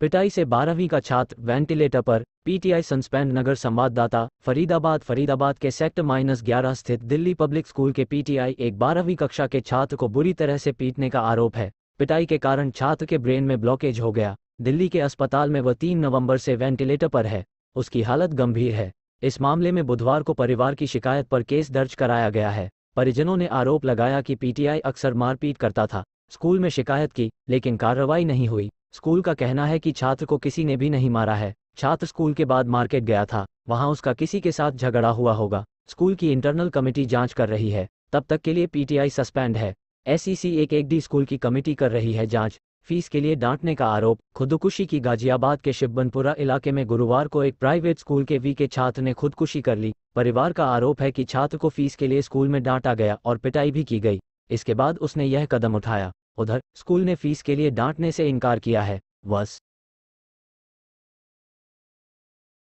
पिटाई से बारहवीं का छात्र वेंटिलेटर पर पीटीआई संस्पेंड नगर संवाददाता फरीदाबाद फरीदाबाद के सेक्टर माइनस ग्यारह स्थित दिल्ली पब्लिक स्कूल के पीटीआई एक बारहवीं कक्षा के छात्र को बुरी तरह से पीटने का आरोप है पिटाई के कारण छात्र के ब्रेन में ब्लॉकेज हो गया दिल्ली के अस्पताल में वह तीन नवम्बर से वेंटिलेटर पर है उसकी हालत गंभीर है इस मामले में बुधवार को परिवार की शिकायत पर केस दर्ज कराया गया है परिजनों ने आरोप लगाया कि पीटीआई अक्सर मारपीट करता था स्कूल में शिकायत की लेकिन कार्रवाई नहीं हुई स्कूल का कहना है कि छात्र को किसी ने भी नहीं मारा है छात्र स्कूल के बाद मार्केट गया था वहां उसका किसी के साथ झगड़ा हुआ होगा स्कूल की इंटरनल कमेटी जांच कर रही है तब तक के लिए पीटीआई सस्पेंड है एसईसी एक एक डी स्कूल की कमेटी कर रही है जांच फीस के लिए डांटने का आरोप खुदकुशी की गाजियाबाद के शिवबनपुरा इलाके में गुरुवार को एक प्राइवेट स्कूल के वी के छात्र ने खुदकुशी कर ली परिवार का आरोप है कि छात्र को फीस के लिए स्कूल में डांटा गया और पिटाई भी की गई इसके बाद उसने यह कदम उठाया उधर स्कूल ने फीस के लिए डांटने से इनकार किया है बस